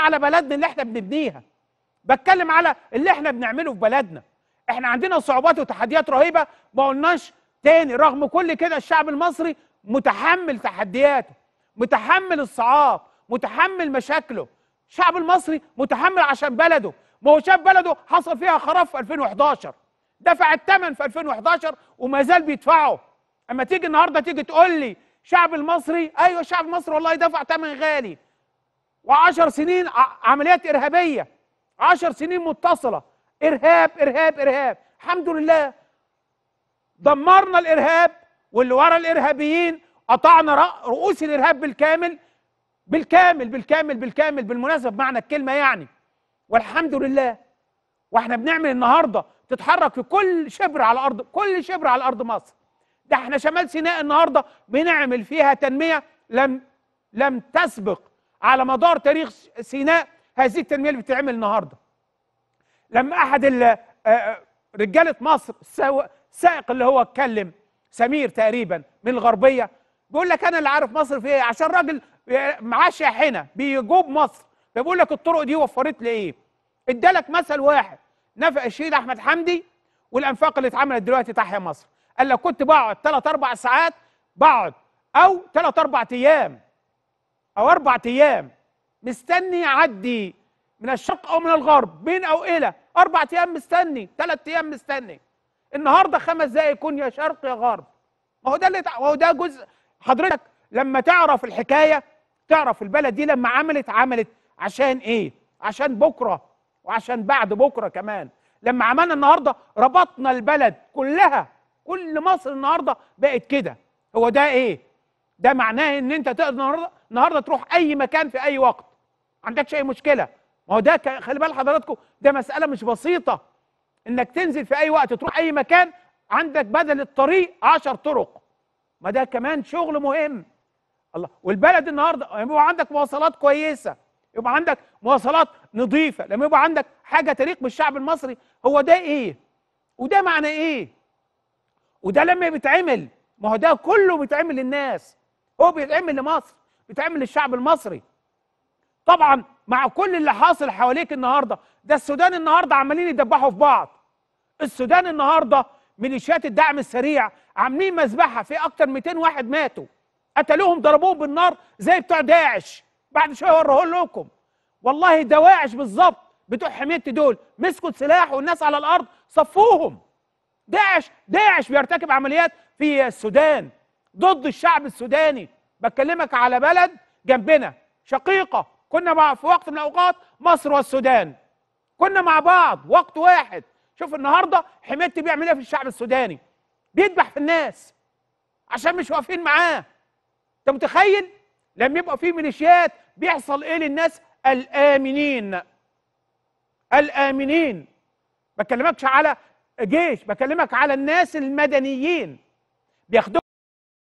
على بلدنا اللي احنا بنبنيها بتكلم على اللي احنا بنعمله في بلدنا احنا عندنا صعوبات وتحديات رهيبه ما قلناش تاني رغم كل كده الشعب المصري متحمل تحدياته متحمل الصعاب متحمل مشاكله الشعب المصري متحمل عشان بلده ما هو شاف بلده حصل فيها خراب في 2011 دفع الثمن في 2011 وما زال بيدفعه اما تيجي النهارده تيجي تقول لي الشعب المصري ايوه الشعب المصري والله دفع ثمن غالي وعشر سنين عمليات إرهابية عشر سنين متصلة إرهاب إرهاب إرهاب الحمد لله دمرنا الإرهاب واللي ورا الإرهابيين قطعنا رؤوس الإرهاب بالكامل بالكامل بالكامل بالكامل بالمناسبة بمعنى الكلمة يعني والحمد لله واحنا بنعمل النهاردة تتحرك في كل شبر على أرض كل شبر على أرض مصر ده احنا شمال سيناء النهاردة بنعمل فيها تنمية لم لم تسبق على مدار تاريخ سيناء هذه التنميه اللي بتتعمل النهارده لما احد آه، آه، رجاله مصر سائق اللي هو اتكلم سمير تقريبا من الغربيه بيقول لك انا اللي عارف مصر في ايه عشان راجل معاه شاحنه بيجوب مصر فبيقول لك الطرق دي وفرت لي ايه ادالك مثل واحد نفق الشهيد احمد حمدي والانفاق اللي اتعملت دلوقتي تحيا مصر قال لك كنت بقعد 3 4 ساعات بقعد او 3 4 ايام او اربع ايام مستني يعدي من الشرق او من الغرب بين او الى اربع ايام مستني ثلاث ايام مستني النهارده خمس دقايق يكون يا شرق يا غرب ما هو ده اللي ما هو ده جزء حضرتك لما تعرف الحكايه تعرف البلد دي لما عملت عملت عشان ايه عشان بكره وعشان بعد بكره كمان لما عملنا النهارده ربطنا البلد كلها كل مصر النهارده بقت كده هو ده ايه ده معناه ان انت تقدر النهارده النهارده تروح اي مكان في اي وقت ما عندكش اي مشكله ما هو ده خلي بال حضراتكم ده مساله مش بسيطه انك تنزل في اي وقت تروح اي مكان عندك بدل الطريق 10 طرق ما ده كمان شغل مهم الله والبلد النهارده يبقى عندك مواصلات كويسه يبقى عندك مواصلات نظيفه لما يبقى عندك حاجه تليق بالشعب المصري هو ده ايه وده معنى ايه وده لما بيتعمل ما هو ده كله بيتعمل للناس هو بيتعمل لمصر بيتعمل للشعب المصري طبعا مع كل اللي حاصل حواليك النهارده ده السودان النهارده عمالين يدبحوا في بعض السودان النهارده ميليشيات الدعم السريع عاملين مذبحه في اكتر 200 واحد ماتوا قتلوهم ضربوهم بالنار زي بتوع داعش بعد شويه اوريه لكم والله دواعش بالظبط بتوع حميت دول مسكوا السلاح والناس على الارض صفوهم داعش داعش بيرتكب عمليات في السودان ضد الشعب السوداني بكلمك على بلد جنبنا شقيقه كنا مع في وقت من الاوقات مصر والسودان كنا مع بعض وقت واحد شوف النهارده حميدتي بيعمل ايه في الشعب السوداني بيدبح في الناس عشان مش واقفين معاه انت متخيل لما يبقى في ميليشيات بيحصل ايه للناس الامنين الامنين بكلمكش على جيش بكلمك على الناس المدنيين بياخدوا